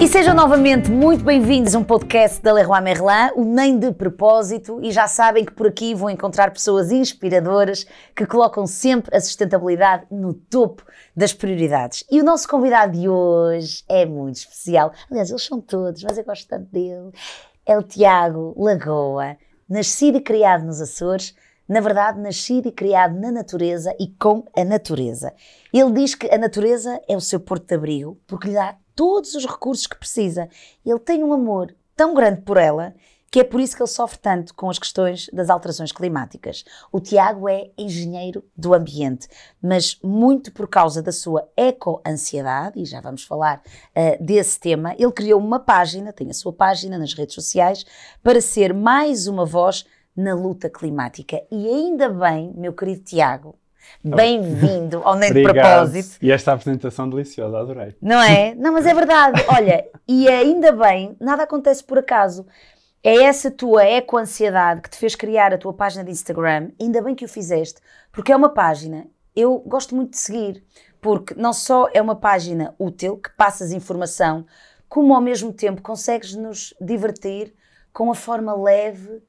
E sejam novamente muito bem-vindos a um podcast da Leroy Merlin, o Nem de Propósito, e já sabem que por aqui vão encontrar pessoas inspiradoras que colocam sempre a sustentabilidade no topo das prioridades. E o nosso convidado de hoje é muito especial. Aliás, eles são todos, mas eu gosto tanto dele. É o Tiago Lagoa, nascido e criado nos Açores, na verdade, nascido e criado na natureza e com a natureza. Ele diz que a natureza é o seu porto de abrigo porque lhe dá todos os recursos que precisa. Ele tem um amor tão grande por ela que é por isso que ele sofre tanto com as questões das alterações climáticas. O Tiago é engenheiro do ambiente, mas muito por causa da sua eco-ansiedade, e já vamos falar uh, desse tema, ele criou uma página, tem a sua página nas redes sociais, para ser mais uma voz na luta climática. E ainda bem, meu querido Tiago, Bem-vindo ao Nem de Propósito. E esta apresentação deliciosa, adorei. Não é? Não, mas é verdade. Olha, e ainda bem, nada acontece por acaso. É essa tua eco-ansiedade que te fez criar a tua página de Instagram. Ainda bem que o fizeste, porque é uma página. Eu gosto muito de seguir, porque não só é uma página útil, que passas informação, como ao mesmo tempo consegues nos divertir com a forma leve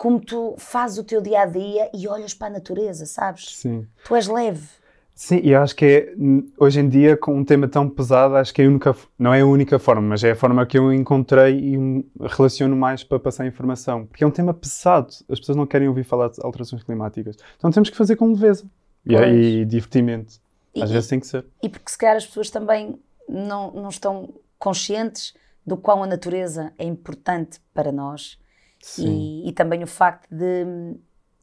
como tu fazes o teu dia a dia e olhas para a natureza, sabes? Sim. Tu és leve. Sim, e acho que é, hoje em dia, com um tema tão pesado, acho que é a única, não é a única forma, mas é a forma que eu encontrei e relaciono mais para passar informação. Porque é um tema pesado, as pessoas não querem ouvir falar de alterações climáticas. Então temos que fazer com leveza e, e divertimento. Às e, vezes tem que ser. E porque se calhar as pessoas também não, não estão conscientes do quão a natureza é importante para nós e, e, também o facto de. Hum,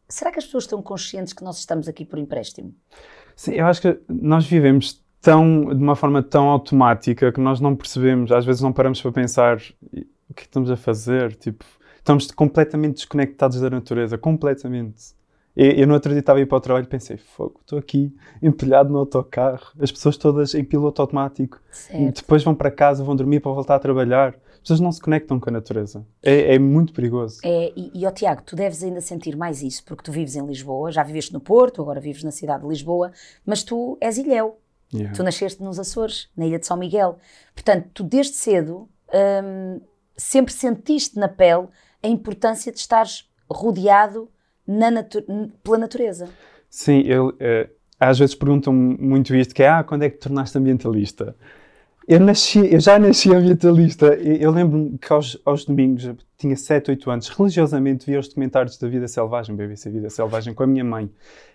será que as pessoas estão conscientes que nós estamos aqui por empréstimo? Sim, eu acho que nós vivemos tão, de uma forma tão automática que nós não percebemos, às vezes não paramos para pensar o é que estamos a fazer, tipo, estamos completamente desconectados da natureza, completamente. Eu, eu no outro dia estava a ir para o trabalho e pensei, fogo, estou aqui empilhado no autocarro, as pessoas todas em piloto automático, depois vão para casa, vão dormir para voltar a trabalhar pessoas não se conectam com a natureza. É, é muito perigoso. É, e, e oh, Tiago, tu deves ainda sentir mais isso, porque tu vives em Lisboa, já viveste no Porto, agora vives na cidade de Lisboa, mas tu és ilhéu. Yeah. Tu nasceste nos Açores, na ilha de São Miguel. Portanto, tu desde cedo hum, sempre sentiste na pele a importância de estares rodeado na natu pela natureza. Sim, eu, uh, eh, às vezes perguntam-me muito isto, que é, ah, quando é que te tornaste ambientalista? Eu, nasci, eu já nasci ambientalista. Eu, lembro-me que aos, aos, domingos, tinha 7, 8 anos, religiosamente via os documentários da Vida Selvagem, BBC Vida Selvagem, com a minha mãe.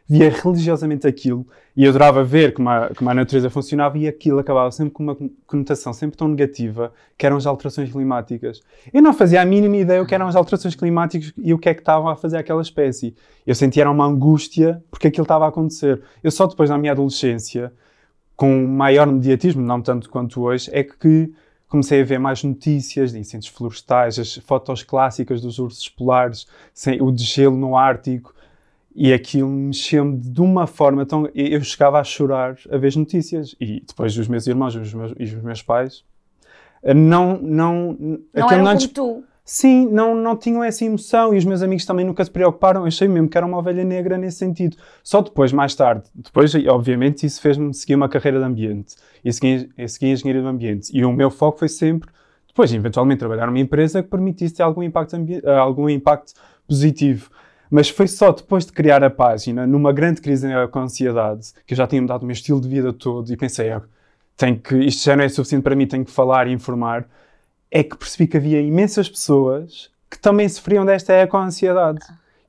Via religiosamente aquilo e eu adorava ver como a, como a natureza funcionava e aquilo acabava sempre com uma conotação sempre tão negativa, que eram as alterações climáticas. Eu não fazia a mínima ideia o que eram as alterações climáticas e o que é que estava a fazer aquela espécie. Eu sentia uma angústia porque aquilo estava a acontecer. Eu só depois, na minha adolescência, com maior mediatismo, não tanto quanto hoje, é que comecei a ver mais notícias de incêndios florestais, as fotos clássicas dos ursos polares, sem, o desgelo no Ártico, e aquilo mexeu-me de uma forma tão. Eu chegava a chorar a ver as notícias, e depois os meus irmãos e os meus, os meus pais. Eh, não, não, não eram não, como tu. Sim, não, não tinham essa emoção e os meus amigos também nunca se preocuparam. Eu achei mesmo que era uma ovelha negra nesse sentido. Só depois, mais tarde, depois, obviamente, isso fez-me seguir uma carreira de ambiente e segui, segui engenharia do ambiente. E o meu foco foi sempre, depois, eventualmente, trabalhar numa empresa que permitisse ter algum impacto, eh, algum impacto positivo. Mas foi só depois de criar a página, numa grande crise com a ansiedade, que eu já tinha mudado o meu estilo de vida todo e pensei, ah, tenho que, isto já não é suficiente para mim, tenho que falar e informar é que percebi que havia imensas pessoas que também sofriam desta eco-ansiedade.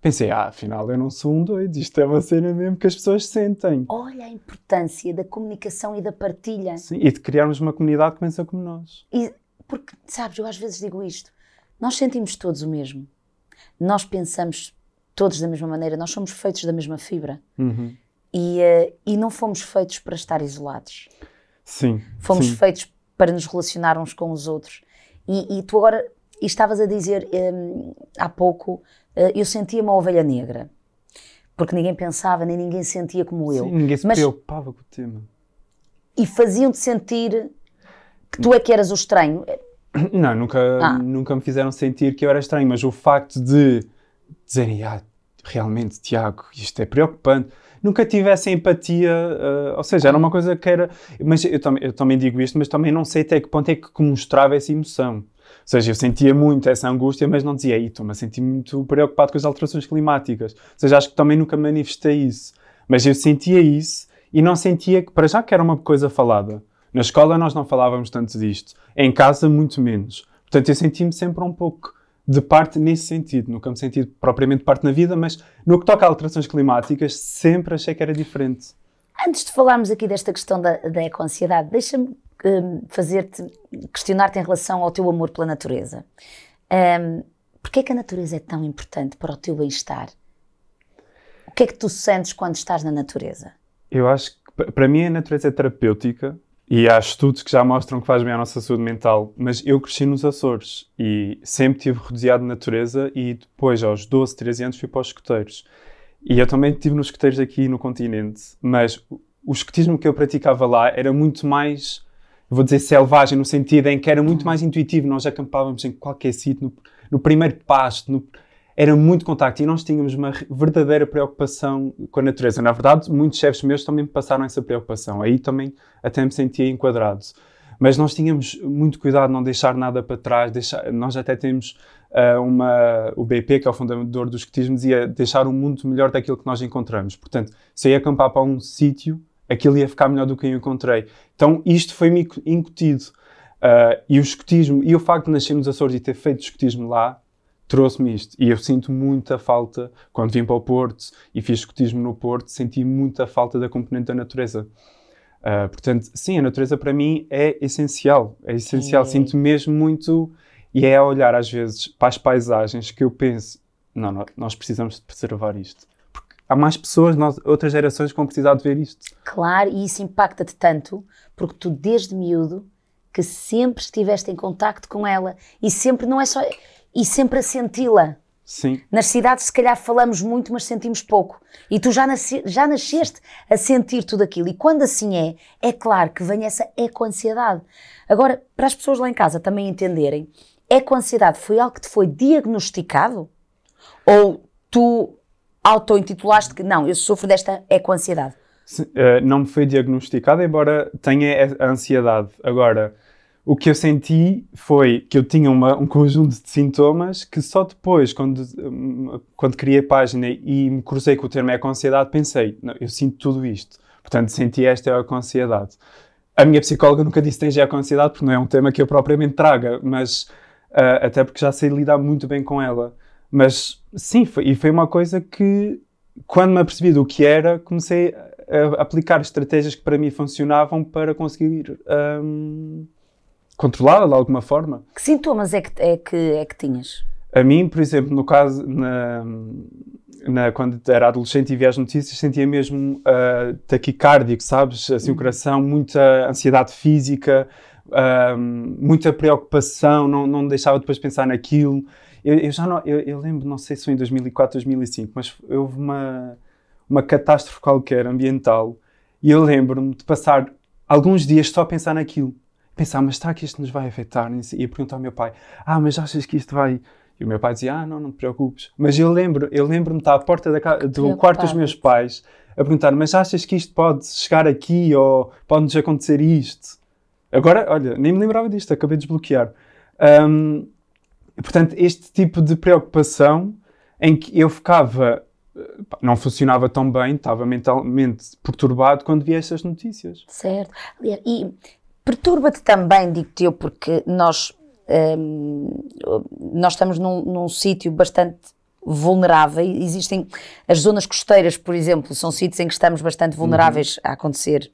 Pensei, ah, afinal eu não sou um doido, isto é uma cena mesmo que as pessoas sentem. Olha a importância da comunicação e da partilha. Sim, e de criarmos uma comunidade que pensa como nós. E, porque, sabes, eu às vezes digo isto, nós sentimos todos o mesmo. Nós pensamos todos da mesma maneira, nós somos feitos da mesma fibra. Uhum. E, uh, e não fomos feitos para estar isolados. Sim. Fomos sim. feitos para nos relacionar uns com os outros. E, e tu agora e estavas a dizer um, há pouco, uh, eu sentia uma ovelha negra, porque ninguém pensava, nem ninguém sentia como Sim, eu. ninguém se Mas, preocupava com o tema. E faziam-te sentir que tu é que eras o estranho. Não, nunca, ah. nunca me fizeram sentir que eu era estranho, mas o facto de dizerem, ah, realmente, Tiago, isto é preocupante, nunca tive essa empatia, uh, ou seja, era uma coisa que era. Mas eu, tam eu também digo isto, mas também não sei até que ponto é que mostrava essa emoção. Ou seja, eu sentia muito essa angústia, mas não dizia, estou-me a sentir muito preocupado com as alterações climáticas. Ou seja, acho que também nunca manifestei isso. Mas eu sentia isso e não sentia que, para já, que era uma coisa falada. Na escola nós não falávamos tanto disto. Em casa, muito menos. Portanto, eu senti-me sempre um pouco de parte nesse sentido, no campo sentido propriamente parte na vida, mas no que toca a alterações climáticas, sempre achei que era diferente. Antes de falarmos aqui desta questão da, da eco-ansiedade, deixa-me um, fazer-te, questionar-te em relação ao teu amor pela natureza. Um, Porquê é que a natureza é tão importante para o teu bem-estar? O que é que tu sentes quando estás na natureza? Eu acho que, para mim, a natureza é terapêutica e há estudos que já mostram que faz bem à nossa saúde mental. Mas eu cresci nos Açores e sempre tive rodeado de natureza e depois, aos 12, 13 anos, fui para os escoteiros. E eu também estive nos escoteiros aqui no continente, mas o escotismo que eu praticava lá era muito mais, vou dizer, selvagem, no sentido em que era muito mais intuitivo. Nós acampávamos em qualquer sítio, no, no primeiro pasto, no, era muito contacto e nós tínhamos uma verdadeira preocupação com a natureza. Na verdade, muitos chefes meus também passaram essa preocupação. Aí também até me sentia enquadrado. Mas nós tínhamos muito cuidado de não deixar nada para trás. Deixar, nós até temos uh, uma, o BP, que é o fundador do escotismo, dizia deixar o mundo melhor daquilo que nós encontramos. Portanto, se eu ia acampar para um sítio, aquilo ia ficar melhor do que eu encontrei. Então, isto foi-me incutido. Uh, e o escotismo, e o facto de nascermos a Açores e ter feito escotismo lá, trouxe-me isto. E eu sinto muita falta, quando vim para o Porto e fiz escutismo no Porto, senti muita falta da componente da natureza. Uh, portanto, sim, a natureza para mim é essencial. É essencial. Sim. Sinto mesmo muito. E é a olhar às vezes para as paisagens que eu penso: não, não nós precisamos de preservar isto. Porque há mais pessoas, nós, outras gerações, que vão precisar de ver isto. Claro, e isso impacta-te tanto, porque tu, desde miúdo, que sempre estiveste em contacto com ela e sempre não é só e sempre a senti-la. Sim. Nas cidades, se calhar, falamos muito, mas sentimos pouco. E tu já, já nasceste a sentir tudo aquilo. E quando assim é, é claro que vem essa eco-ansiedade. Agora, para as pessoas lá em casa também entenderem, eco-ansiedade foi algo que te foi diagnosticado? Ou tu auto-intitulaste que não, eu sofro desta eco-ansiedade? Eh, não me foi diagnosticado, embora tenha a ansiedade. Agora, o que eu senti foi que eu tinha uma, um conjunto de sintomas que só depois, quando, hum, quando criei a página e me cruzei com o termo eco-ansiedade, pensei, não, eu sinto tudo isto. Portanto, senti esta eco-ansiedade. A minha psicóloga nunca disse que tens eco-ansiedade, porque não é um tema que eu propriamente traga, mas uh, até porque já sei lidar muito bem com ela. Mas sim, foi, e foi uma coisa que, quando me apercebi do que era, comecei a aplicar estratégias que para mim funcionavam para conseguir... Um, controlada de alguma forma. Que sintomas é que, é que, é que tinhas? A mim, por exemplo, no caso, na, na, quando era adolescente e via as notícias, sentia mesmo uh, sabes? Assim, o uhum. coração, muita ansiedade física, uh, muita preocupação, não, não deixava depois pensar naquilo. Eu, eu já não, eu, eu, lembro, não sei se foi em 2004, 2005, mas houve uma, uma catástrofe qualquer ambiental e eu lembro-me de passar alguns dias só a pensar naquilo pensar, mas será que isto nos vai afetar? E ia perguntar ao meu pai, ah, mas achas que isto vai... E o meu pai dizia, ah, não, não te preocupes. Mas eu lembro, eu lembro-me de estar à porta da do quarto dos meus pais a perguntar, mas achas que isto pode chegar aqui ou pode-nos acontecer isto? Agora, olha, nem me lembrava disto, acabei de desbloquear. Um, portanto, este tipo de preocupação em que eu ficava não funcionava tão bem, estava mentalmente perturbado quando via estas notícias. Certo. E Perturba-te também, digo-te eu, porque nós, hum, nós estamos num, num sítio bastante vulnerável. Existem as zonas costeiras, por exemplo, são sítios em que estamos bastante vulneráveis uhum. a acontecer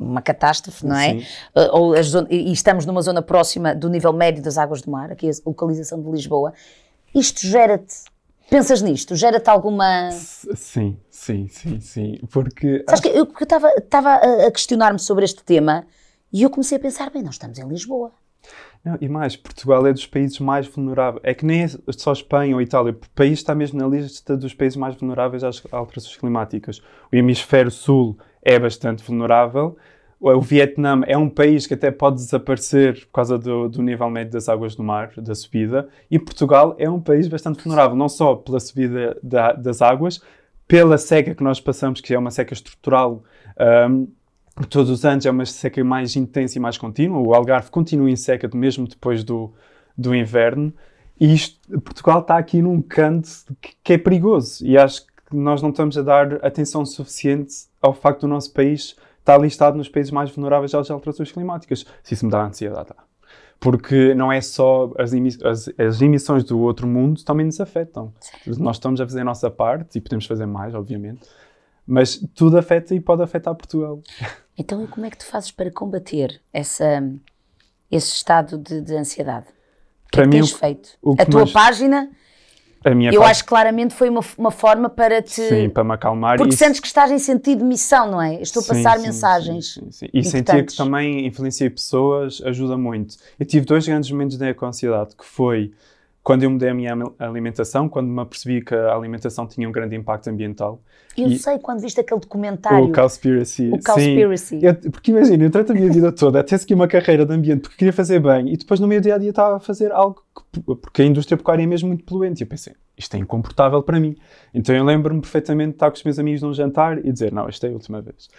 uma catástrofe, não é? Eh, ou zona, e estamos numa zona próxima do nível médio das águas do mar, aqui a localização de Lisboa. Isto gera-te. Pensas nisto? Gera-te alguma. Sim, sim, sim, sim. Porque. Sabes acho... que eu estava a questionar-me sobre este tema e eu comecei a pensar, bem, nós estamos em Lisboa. Não, e mais, Portugal é dos países mais vulneráveis. É que nem é só Espanha ou Itália. O país está mesmo na lista dos países mais vulneráveis às alterações climáticas. O hemisfério sul é bastante vulnerável. O Vietnã é um país que até pode desaparecer por causa do, do nível médio das águas do mar, da subida. E Portugal é um país bastante vulnerável, não só pela subida da, das águas, pela seca que nós passamos, que é uma seca estrutural. Um, Todos os anos é uma seca mais intensa e mais contínua. O Algarve continua em seca mesmo depois do, do inverno. E isto, Portugal está aqui num canto que, que, é perigoso. E acho que nós não estamos a dar atenção suficiente ao facto do nosso país estar listado nos países mais vulneráveis às alterações climáticas. Se isso me dá ansiedade. Tá? Porque não é só as, as, as, emissões do outro mundo também nos afetam. Nós estamos a fazer a nossa parte e podemos fazer mais, obviamente. Mas tudo afeta e pode afetar Portugal. Então, como é que tu fazes para combater essa, esse estado de, de ansiedade? para é que mim, tens o, feito? O a tua mais... página eu parte. acho claramente foi uma, uma forma para te. Sim, para me acalmar. Porque e sentes que estás em sentido de missão, não é? Estou a passar sim, mensagens. Sim, sim, e sentir que também influencia pessoas ajuda muito. Eu tive dois grandes momentos da ansiedade, que foi quando eu mudei a minha alimentação, quando me apercebi que a alimentação tinha um grande impacto ambiental. Eu e sei, quando viste aquele documentário. O Cowspiracy. O Cowspiracy. Sim, eu, porque imagina, eu trato a minha vida toda, até segui uma carreira de ambiente porque queria fazer bem e depois no meu dia a dia estava a fazer algo que, porque a indústria pecuária é mesmo muito poluente. E eu pensei, isto é incomportável para mim. Então eu lembro-me perfeitamente de estar com os meus amigos num jantar e dizer, não, esta é a última vez.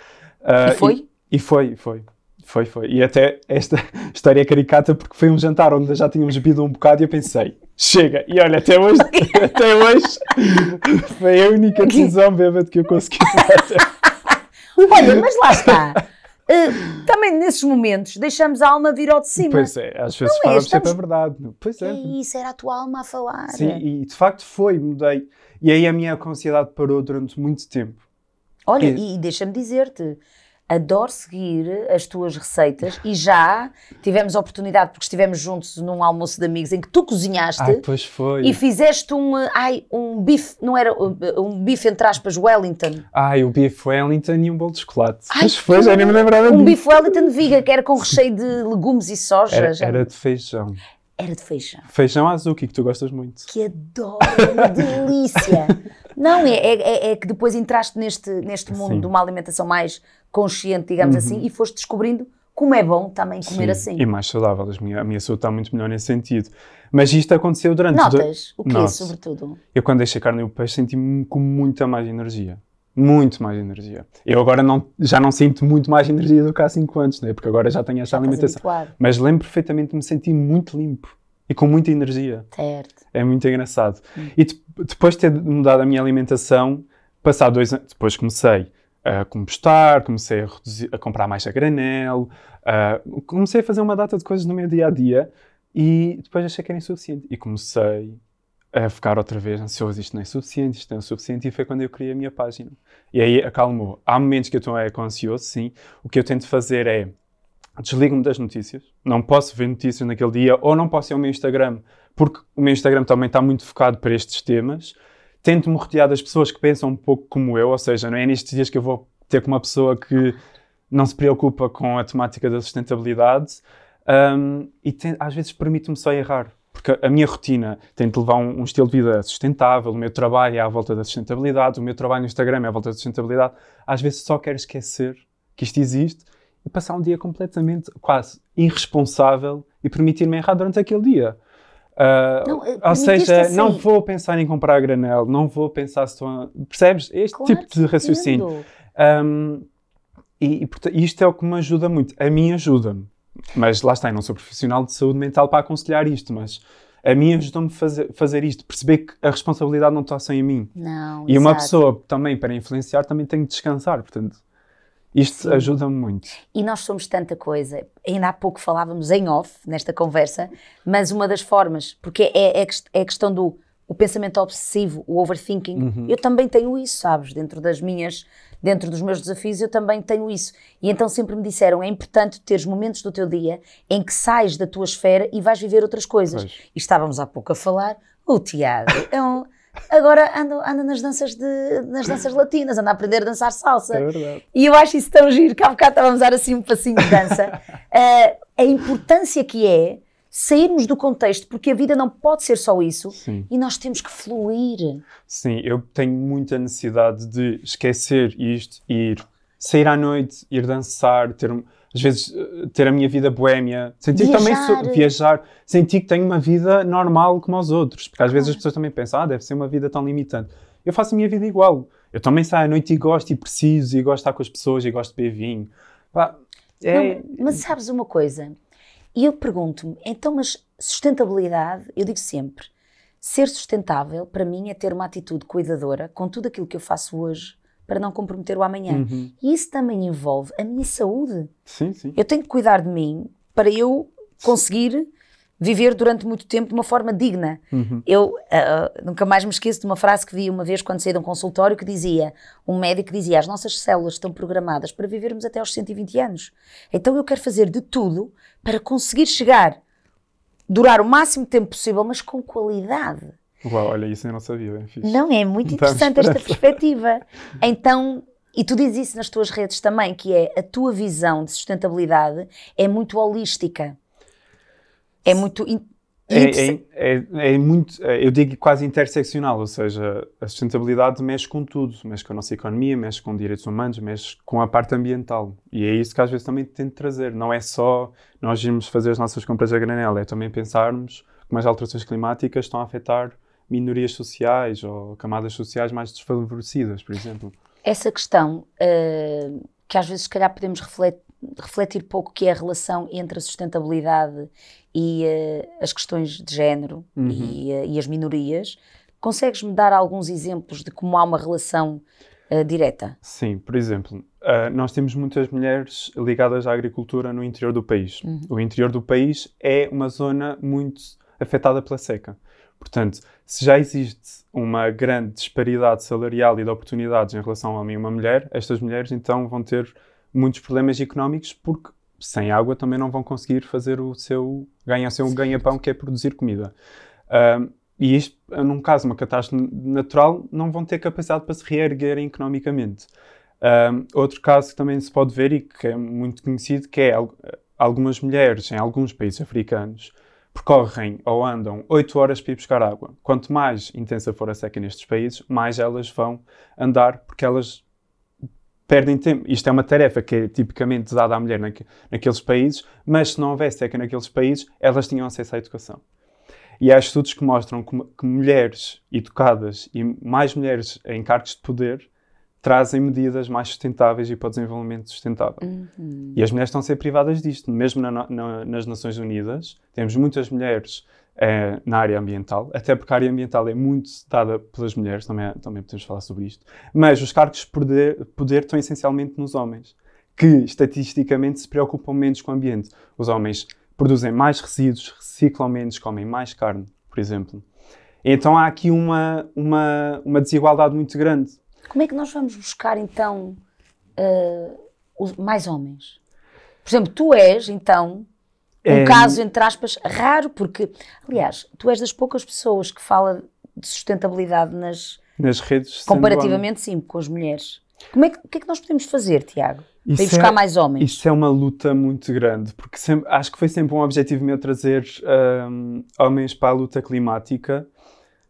Uh, e foi? E, e foi, foi. Foi, foi. E até esta história é caricata porque foi um jantar onde já tínhamos bebido um bocado e eu pensei, chega. E olha, até hoje, até hoje foi a única decisão bêbada que eu consegui fazer. olha, mas lá está. Uh, também nesses momentos deixamos a alma vir ao de cima. Pois é, às vezes não é, estamos... sempre a verdade. Pois é. E isso era a tua alma a falar. Sim, e de facto foi, mudei. E aí a minha ansiedade parou durante muito tempo. Olha, e, e deixa-me dizer-te, adoro seguir as tuas receitas e já tivemos a oportunidade, porque estivemos juntos num almoço de amigos em que tu cozinhaste ai, pois foi. e fizeste um, ai, um bife, não era um bife entre aspas, Wellington. Ai, o bife Wellington e um bolo de chocolate. Ai, pois foi, já nem me lembrava Um bife Wellington viga, que era com recheio de legumes e soja. Era, era de feijão. Era de feijão. Feijão azuki, é que tu gostas muito. Que adoro, delícia. Não, é, é, é, é que depois entraste neste, neste mundo Sim. de uma alimentação mais consciente, digamos uhum. assim, e foste descobrindo como é bom também comer Sim, assim. E mais saudável, a minha, a minha saúde está muito melhor nesse sentido. Mas isto aconteceu durante... Notas? Do... O que Notas. é, sobretudo? Eu quando deixei carne e o peixe senti-me com muita mais energia. Muito mais energia. Eu agora não, já não sinto muito mais energia do que há 5 anos, né? porque agora já tenho esta alimentação. Mas lembro perfeitamente de me sentir muito limpo e com muita energia. Certo. É muito engraçado. Hum. E de, depois de ter mudado a minha alimentação, passar dois anos, depois comecei a compostar, comecei a, reduzir, a comprar mais a granel, uh, comecei a fazer uma data de coisas no meu dia a dia e depois achei que era insuficiente. E comecei a ficar outra vez ansioso, isto não é suficiente, isto não é suficiente, e foi quando eu criei a minha página. E aí acalmou. Há momentos que eu estou é, ansioso, sim. O que eu tento fazer é desligo-me das notícias. Não posso ver notícias naquele dia ou não posso ir ao meu Instagram, porque o meu Instagram também está muito focado para estes temas. Tento-me rodear das pessoas que pensam um pouco como eu, ou seja, não é nestes dias que eu vou ter com uma pessoa que não se preocupa com a temática da sustentabilidade. Um, e tem, às vezes permito me só errar, porque a minha rotina tento levar um, um, estilo de vida sustentável, o meu trabalho é à volta da sustentabilidade, o meu trabalho no Instagram é à volta da sustentabilidade. Às vezes só quero esquecer que isto existe e passar um dia completamente quase irresponsável e permitir-me errar durante aquele dia. Uh, não, eh, ou seja, assim. não vou pensar em comprar granel, não vou pensar se estou. Percebes? Este claro, tipo de raciocínio. Um, e, e portanto, isto é o que me ajuda muito. A mim ajuda-me. Mas lá está, eu não sou profissional de saúde mental para aconselhar isto, mas a mim ajudou-me a fazer, fazer isto, perceber que a responsabilidade não está só em mim. Não, e exato. uma pessoa também, para influenciar, também tem que descansar, portanto. Isto ajuda-me muito. E nós somos tanta coisa. Ainda há pouco falávamos em off, nesta conversa, mas uma das formas, porque é, é, é, é a questão do o pensamento obsessivo, o overthinking. Uhum. Eu também tenho isso, sabes? Dentro das minhas, dentro dos meus desafios, eu também tenho isso. E então sempre me disseram: é importante teres momentos do teu dia em que sais da tua esfera e vais viver outras coisas. Pois. E estávamos há pouco a falar. O Tiago é um agora anda, ando nas, danças de, nas danças latinas, anda a aprender a dançar salsa. É E eu acho isso tão giro, que há bocado estávamos a dar assim um passinho de dança. uh, a importância que é sairmos do contexto, porque a vida não pode ser só isso Sim. e nós temos que fluir. Sim, eu tenho muita necessidade de esquecer isto e ir sair à noite, ir dançar, ter às vezes eh, ter a minha vida boêmia, sentir viajar. também viajar, sentir que tenho uma vida normal como os outros, porque às vezes as pessoas também pensam, ah, deve ser uma vida tão limitante. Eu faço a minha vida igual. Eu também saio à noite e gosto e preciso e gosto de estar com as pessoas e gosto de beber vinho. Pá, é... Não, mas sabes uma coisa? E eu pergunto-me, então, mas sustentabilidade, eu digo sempre, ser sustentável para mim é ter uma atitude cuidadora com tudo aquilo que eu faço hoje, para não comprometer o amanhã. Uhum. E isso também envolve a minha saúde. Sim, sim. Eu tenho que cuidar de mim para eu conseguir viver durante muito tempo de uma forma digna. Uhum. Eu uh, nunca mais me esqueço de uma frase que vi uma vez quando saí de um consultório que dizia, um médico dizia, as nossas células estão programadas para vivermos até aos 120 anos. Então eu quero fazer de tudo para conseguir chegar, durar o máximo tempo possível, mas com qualidade. Uau, olha, isso eu não sabia, bem fixe. Não é? Muito interessante esta perspectiva. Então, e tu dizes isso nas tuas redes também, que é a tua visão de sustentabilidade é muito holística. É muito. É, é, é, é, muito, é, eu digo quase interseccional, ou seja, a sustentabilidade mexe com tudo, mexe com a nossa economia, mexe com direitos humanos, mexe com a parte ambiental. E é isso que às vezes também tento trazer. Não é só nós irmos fazer as nossas compras a granela, é também pensarmos como as alterações climáticas estão a afetar minorias sociais ou camadas sociais mais desfavorecidas, por exemplo? Essa questão uh, que às vezes, se calhar, podemos refletir, refletir pouco, que é a relação entre a sustentabilidade e uh, as questões de género uhum. e, uh, e, as minorias. Consegues-me dar alguns exemplos de como há uma relação direta? Sim, por exemplo, nós temos muitas mulheres ligadas à agricultura no interior do país. Uhum. O interior do país é uma zona muito afetada pela seca. Portanto, se já existe uma grande disparidade salarial e de oportunidades em relação a mim e uma mulher, estas mulheres então vão ter muitos problemas económicos porque sem água também não vão conseguir fazer o seu ganhar seu ganha-pão que é produzir comida. e isto, num caso, uma catástrofe natural, não vão ter capacidade para se reerguerem economicamente. outro caso que também se pode ver e que é muito conhecido, que é algumas mulheres em alguns países africanos percorrem ou andam 8 horas para ir buscar água. Quanto mais intensa for a seca nestes países, mais elas vão andar, porque elas perdem tempo. Isto é uma tarefa que é tipicamente dada à mulher naqueles países, mas se não houvesse seca naqueles países, elas tinham acesso à educação. E há estudos que mostram que, que mulheres educadas e mais mulheres em cargos de poder trazem medidas mais sustentáveis e para o desenvolvimento sustentável. Uhum. E as mulheres estão a ser privadas disto. Mesmo na, na, nas Nações Unidas, temos muitas mulheres é, na área ambiental, até porque a área ambiental é muito dada pelas mulheres, também, também podemos falar sobre isto, mas os cargos de poder, poder estão essencialmente nos homens, que estatisticamente se preocupam menos com o ambiente. Os homens produzem mais resíduos, reciclam menos, comem mais carne, por exemplo. Então há aqui uma, uma, uma desigualdade muito grande. Como é que nós vamos buscar então uh, os, mais homens? Por exemplo, tu és então um é... caso, entre aspas, raro, porque, aliás, tu és das poucas pessoas que fala de sustentabilidade nas, nas redes. Comparativamente, sim, com as mulheres. Como é que, o que é que nós podemos fazer, Tiago? Isso para ir buscar é, mais homens? Isso é uma luta muito grande, porque sempre, acho que foi sempre um objetivo meu trazer um, homens para a luta climática,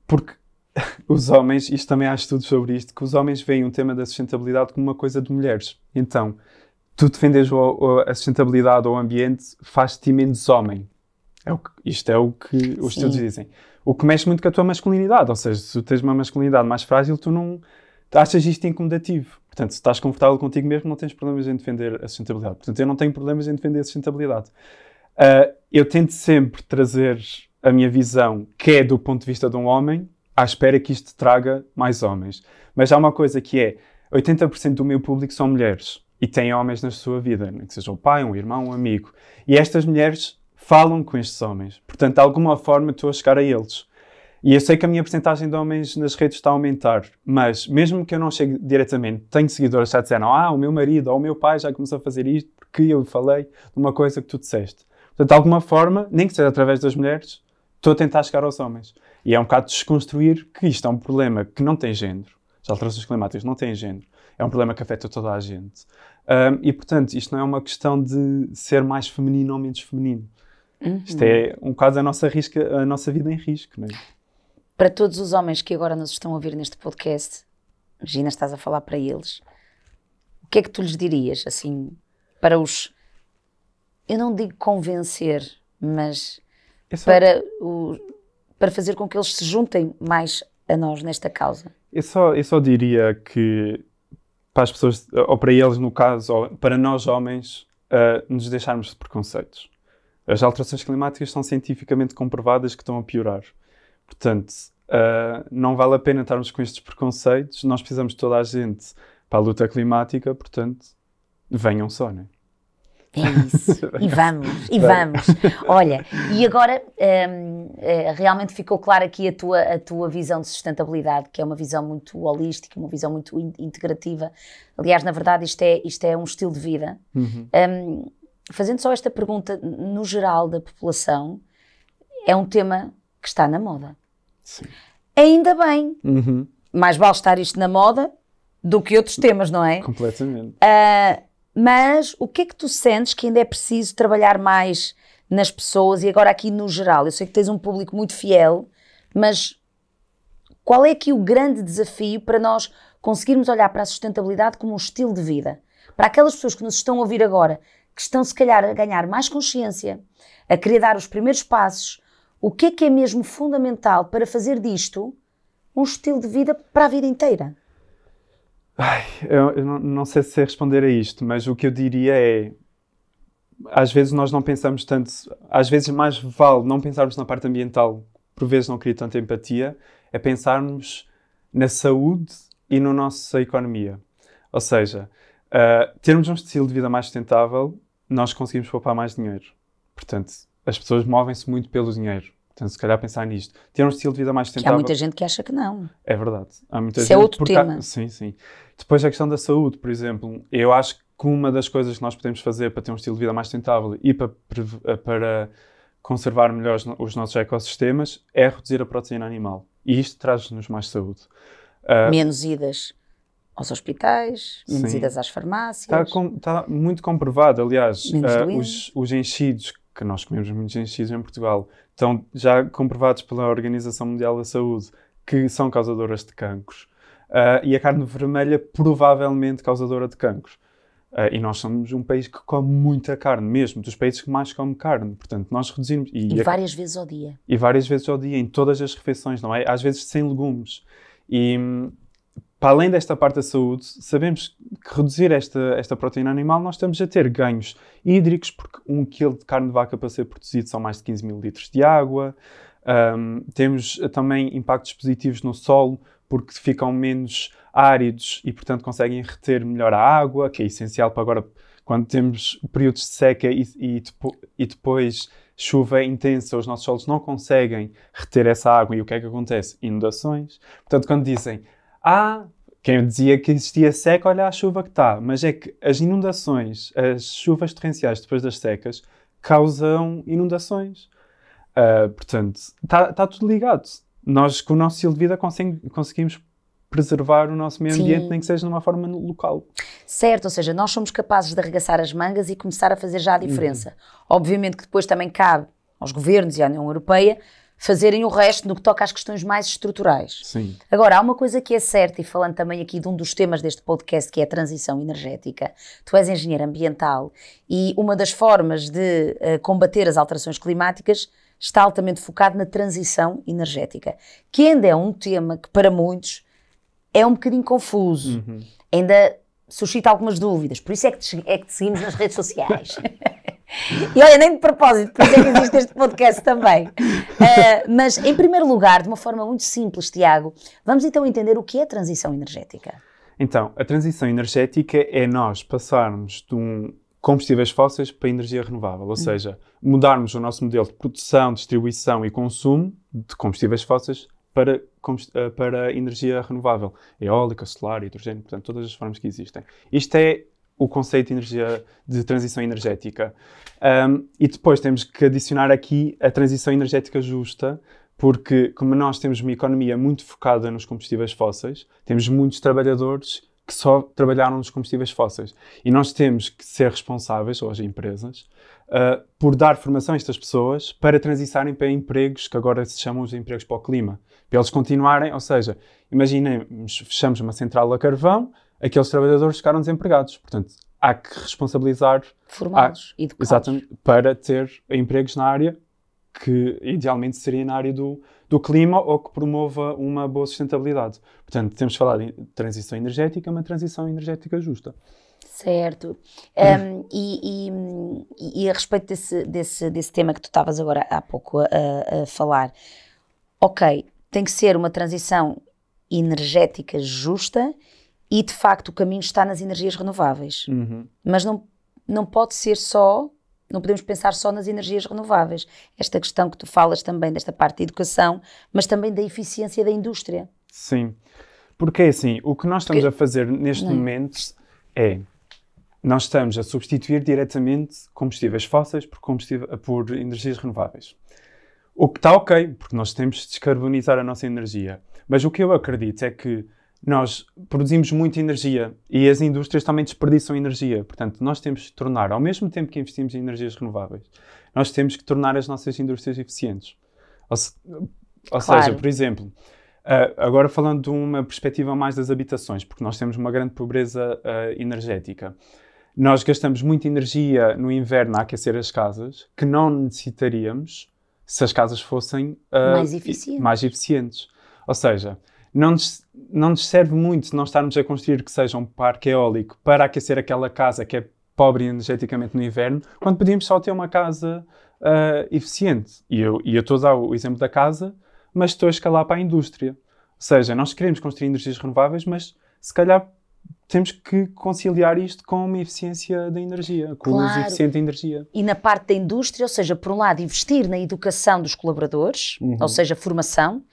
porque os homens, isto também há estudos sobre isto, que os homens veem o tema da sustentabilidade como uma coisa de mulheres. Então, tu defendes a sustentabilidade ou o ambiente faz-te menos homem. É o que, isto é o que os Sim. estudos dizem. O que mexe muito com a tua masculinidade, ou seja, se tu tens uma masculinidade mais frágil, tu não achas isto incomodativo. Portanto, se estás confortável contigo mesmo, não tens problemas em defender a sustentabilidade. Portanto, eu não tenho problemas em defender a sustentabilidade. Uh, eu tento sempre trazer a minha visão, que é do ponto de vista de um homem, à espera que isto traga mais homens. Mas há uma coisa que é: 80% do meu público são mulheres e têm homens na sua vida, né? que seja o pai, um irmão, um amigo. E estas mulheres falam com estes homens. Portanto, de alguma forma estou a chegar a eles. E eu sei que a minha porcentagem de homens nas redes está a aumentar, mas mesmo que eu não chegue diretamente, tenho seguidores que já disseram: Ah, o meu marido ou o meu pai já começou a fazer isto porque eu falei de uma coisa que tu disseste. Portanto, de alguma forma, nem que seja através das mulheres, estou a tentar chegar aos homens. E é um bocado desconstruir que isto é um problema que não tem género. As alterações climáticas não têm género. É um problema que afeta toda a gente. Um, e, portanto, isto não é uma questão de ser mais feminino ou menos feminino. Uhum. Isto é uhum. um bocado a nossa, risca, a nossa vida em risco. Não é? Para todos os homens que agora nos estão a ouvir neste podcast, Gina, estás a falar para eles. O que é que tu lhes dirias, assim, para os. Eu não digo convencer, mas é só... para os para fazer com que eles se juntem mais a nós nesta causa? Eu só, eu só diria que para as pessoas, ou para eles no caso, ou para nós homens, uh, nos deixarmos de preconceitos. As alterações climáticas são cientificamente comprovadas que estão a piorar. Portanto, uh, não vale a pena estarmos com estes preconceitos, nós precisamos de toda a gente para a luta climática, portanto, venham só, né? É isso. E vamos, e vamos. Olha, e agora um, eh, realmente ficou clara aqui a tua, a tua visão de sustentabilidade, que é uma visão muito holística, uma visão muito integrativa. Aliás, na verdade, isto é, isto é um estilo de vida. Uhum. Um, fazendo só esta pergunta, no geral da população, é um tema que está na moda. Sim. Ainda bem. Uhum. Mais vale estar isto na moda do que outros temas, não é? Completamente. Uh, mas o que é que tu sentes que ainda é preciso trabalhar mais nas pessoas e agora aqui no geral? Eu sei que tens um público muito fiel, mas qual é aqui o grande desafio para nós conseguirmos olhar para a sustentabilidade como um estilo de vida? Para aquelas pessoas que nos estão a ouvir agora, que estão se calhar a ganhar mais consciência, a querer dar os primeiros passos, o que é que é mesmo fundamental para fazer disto um estilo de vida para a vida inteira? Ai, eu, eu não, sei se responder a isto, mas o que eu diria é às vezes nós não pensamos tanto, às vezes mais vale não pensarmos na parte ambiental, por vezes não cria tanta empatia, é pensarmos na saúde e na no nossa economia. Ou seja, uh, termos um estilo de vida mais sustentável, nós conseguimos poupar mais dinheiro. Portanto, as pessoas movem-se muito pelo dinheiro. Então, se calhar pensar nisto. Ter um estilo de vida mais sustentável. Que há muita gente que acha que não. É verdade. Há muita Isso é gente é outro porque... tema. Sim, sim. Depois a questão da saúde, por exemplo. Eu acho que uma das coisas que nós podemos fazer para ter um estilo de vida mais sustentável e para, eh, para conservar melhor os nossos ecossistemas é reduzir a proteína animal. E isto traz-nos mais saúde. Uh, menos idas aos hospitais, menos sim. idas às farmácias. Está, com, está muito comprovado, aliás, uh, os, os enchidos, que nós comemos muitos enchidos em Portugal, estão já comprovados pela Organização Mundial da Saúde que são causadoras de cancros. Uh, e a carne vermelha provavelmente causadora de cancros. Uh, e nós somos um país que come muita carne, mesmo dos países que mais come carne. Portanto, nós reduzimos. E, e várias a, vezes ao dia. E várias vezes ao dia, em todas as refeições, não é? Às vezes sem legumes. E, hum, para além desta parte da saúde, sabemos que reduzir esta, esta proteína animal nós estamos a ter ganhos hídricos, porque um quilo de carne de vaca para ser produzido são mais de 15 mil litros de água. Um, temos eh, também impactos positivos no solo, porque ficam menos áridos e, portanto, conseguem reter melhor a água, que é essencial para agora, quando temos períodos de seca e, e, depo e depois chuva intensa, os nossos solos não conseguem reter essa água. E o que é que acontece? Inundações. Portanto, quando dizem ah, quem dizia que existia seca, olha a chuva que está. Mas é que as inundações, as chuvas torrenciais depois das secas, causam inundações. Uh, portanto, está tá tudo ligado. Nós, com o nosso estilo de vida, conseguimos preservar o nosso meio ambiente, Sim. nem que seja de uma forma local. Certo, ou seja, nós somos capazes de arregaçar as mangas e começar a fazer já a diferença. Uhum. Obviamente que depois também cabe aos governos e à União Europeia fazerem o resto no que toca às questões mais estruturais. Sim. Agora, há uma coisa que é certa, e falando também aqui de um dos temas deste podcast, que é a transição energética. Tu és engenheiro ambiental e uma das formas de uh, combater as alterações climáticas está altamente focado na transição energética, que ainda é um tema que para muitos é um bocadinho confuso. Uhum. Ainda suscita algumas dúvidas, por isso é que te, é que te seguimos nas redes sociais. E olha, nem de propósito, por isso é que existe este podcast também. Uh, mas, em primeiro lugar, de uma forma muito simples, Tiago, vamos então entender o que é a transição energética. Então, a transição energética é nós passarmos de um combustíveis fósseis para energia renovável, ou hum. seja, mudarmos o nosso modelo de produção, distribuição e consumo de combustíveis fósseis para, eh, para energia renovável, eólica, solar, hidrogênio, portanto, todas as formas que existem. Isto é o conceito de energia de transição energética. Um, e depois temos que adicionar aqui a transição energética justa, porque como nós temos uma economia muito focada nos combustíveis fósseis, temos muitos trabalhadores que só trabalharam nos combustíveis fósseis. E nós temos que ser responsáveis, ou as empresas, uh, por dar formação a estas pessoas para transitarem para empregos que agora se chamam de empregos para o clima. Para eles continuarem, ou seja, imaginemos, fechamos uma central a carvão, aqueles trabalhadores ficaram desempregados. Portanto, há que responsabilizar. formados e educados, Exatamente, para ter empregos na área que idealmente seria na área do, do clima ou que promova uma boa sustentabilidade. Portanto, temos falado em transição energética, uma transição energética justa. Certo. Um, hum, e, e, e, a respeito desse, desse, desse tema que tu estavas agora há pouco a, a falar, ok, tem que ser uma transição energética justa e de facto o caminho está nas energias renováveis. Uhum. Mas não, não pode ser só, não podemos pensar só nas energias renováveis. Esta questão que tu falas também desta parte da educação, mas também da eficiência da indústria. Sim, porque assim, o que nós estamos porque... a fazer neste não. É? momento é nós estamos a substituir diretamente combustíveis fósseis por, combustível, por energias renováveis. O que está ok, porque nós temos de descarbonizar a nossa energia. Mas o que eu acredito é que nós produzimos muita energia e as indústrias também desperdiçam energia. Portanto, nós temos de tornar, ao mesmo tempo que investimos em energias renováveis, nós temos que tornar as nossas indústrias eficientes. Ou, se, ou claro. seja, por exemplo, ah, agora falando de uma perspectiva mais das habitações, porque nós temos uma grande pobreza ah, energética. Nós gastamos muita energia no inverno a aquecer as casas, que não necessitaríamos se as casas fossem uh, mais, eficientes. mais, eficientes. Ou seja, não nos, não nos serve muito se não estarmos a construir que seja um parque eólico para aquecer aquela casa que é pobre energeticamente no inverno, quando podíamos só ter uma casa uh, eficiente. E eu estou a dar o exemplo da casa, mas estou a escalar para a indústria. Ou seja, nós queremos construir energias renováveis, mas se calhar temos que conciliar isto com uma eficiência da energia, com o uso eficiente da energia. E na parte da indústria, ou seja, por um lado, investir na educação dos colaboradores, uhum. ou seja, formação,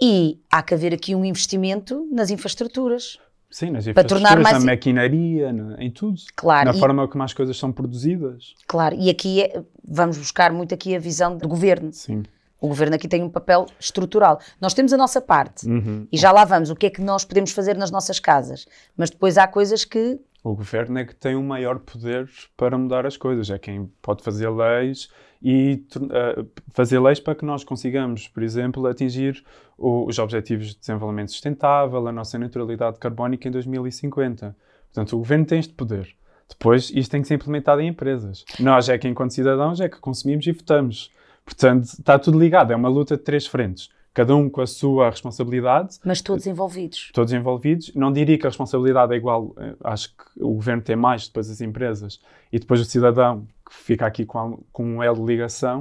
e há que haver aqui um investimento nas infraestruturas. Sim, nas para na mais... na maquinaria, na, em tudo. Claro. Na e... forma como as coisas são produzidas. Claro, e aqui é, vamos buscar muito aqui a visão do governo. Sim. O governo aqui tem um papel estrutural. Nós temos a nossa parte uhum. e já lá vamos. O que é que nós podemos fazer nas nossas casas? Mas depois há coisas que. O governo é que tem o um maior poder para mudar as coisas, é quem pode fazer leis e uh, fazer leis para que nós consigamos, por exemplo, atingir o, os objetivos de desenvolvimento sustentável, a nossa neutralidade carbónica em 2050. Portanto, o governo tem este poder. Depois, isto tem que ser implementado em empresas. Nós é que, enquanto cidadãos, é que consumimos e votamos. Portanto, está tudo ligado, é uma luta de três frentes. Cada um com a sua responsabilidade. Mas todos envolvidos. Todos envolvidos. Não diria que a responsabilidade é igual, eh, acho que o governo tem mais, depois as empresas e depois o cidadão, que fica aqui com, a, com um elo de ligação,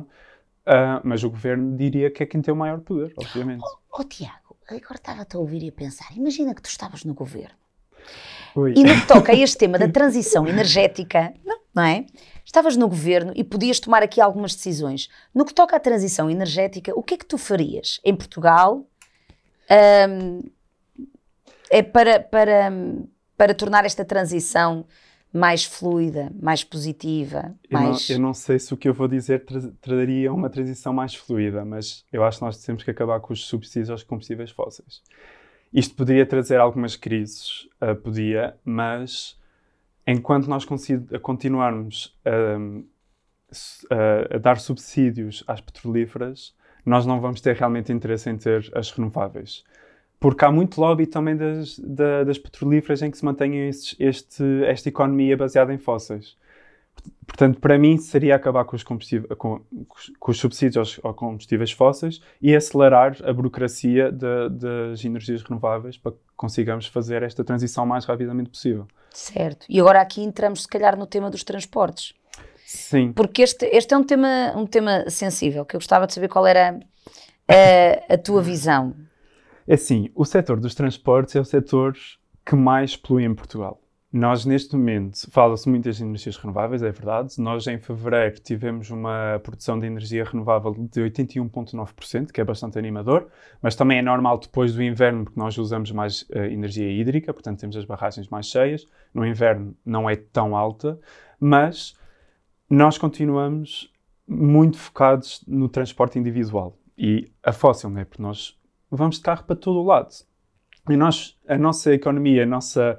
uh, mas o governo diria que é quem tem o maior poder, obviamente. Oh, oh Tiago, agora estava-te a ouvir e a pensar, imagina que tu estavas no governo. Ui. E no que toca a este tema da transição energética, não, não é? estavas no governo e podias tomar aqui algumas decisões. No que toca à transição energética, o que é que tu farias em Portugal um, é para, para, para tornar esta transição mais fluida, mais positiva? Eu, mais... Não, eu não sei se o que eu vou dizer traria uma transição mais fluida, mas eu acho que nós temos que acabar com os subsídios aos combustíveis fósseis. Isto poderia trazer algumas crises, uh, podia, mas enquanto nós continuarmos a, a, a, dar subsídios às petrolíferas, nós não vamos ter realmente interesse em ter as renováveis. Porque há muito lobby também das, da, das petrolíferas em que se mantenha este, esta economia baseada em fósseis portanto, para mim seria acabar com os, com, com os subsídios aos, aos, combustíveis fósseis e acelerar a burocracia de, das energias renováveis para que consigamos fazer esta transição mais rapidamente possível. Certo. E agora aqui entramos, se calhar, no tema dos transportes. Sim. Porque este, este é um tema, um tema sensível, que eu gostava de saber qual era a, eh, a tua visão. É assim, o setor dos transportes é o setor que mais polui em Portugal. Nós, neste momento, fala-se muito das energias renováveis, é verdade. Nós, em fevereiro, tivemos uma produção de energia renovável de 81,9%, que é bastante animador, mas também é normal depois do inverno, porque nós usamos mais uh, energia hídrica, portanto, temos as barragens mais cheias. No inverno, não é tão alta, mas nós continuamos muito focados no transporte individual e a fóssil, né? porque nós vamos de carro para todo o lado. E nós, a nossa economia, a nossa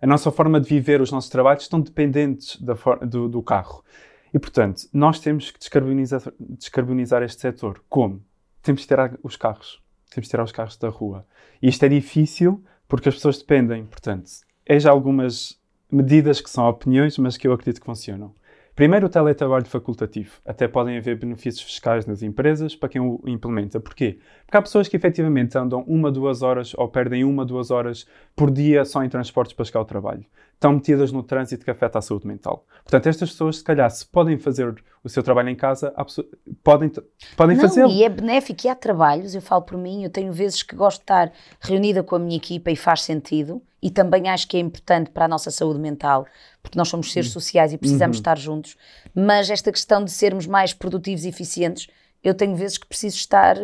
a nossa forma de viver, os nossos trabalhos estão dependentes da, do, do, carro. E, portanto, nós temos que descarbonizar, descarbonizar este setor. Como? Temos que tirar os carros. Temos que tirar os carros da rua. E isto é difícil porque as pessoas dependem. Portanto, eis é algumas medidas que são opiniões, mas que eu acredito que funcionam. Primeiro, o teletrabalho facultativo. Até podem haver benefícios fiscais nas empresas para quem o implementa. Porquê? Porque há pessoas que efetivamente andam uma, duas horas ou perdem uma, duas horas por dia só em transportes para chegar ao trabalho. Estão metidas no trânsito que afeta a saúde mental. Portanto, estas pessoas, se calhar, se podem fazer o seu trabalho em casa, podem, podem fazê-lo. E é benéfico e há trabalhos, eu falo por mim, eu tenho vezes que gosto de estar reunida com a minha equipa e faz sentido e também acho que é importante para a nossa saúde mental porque nós somos seres hum. sociais e precisamos uhum. estar juntos, mas esta questão de sermos mais produtivos e eficientes, eu tenho vezes que preciso estar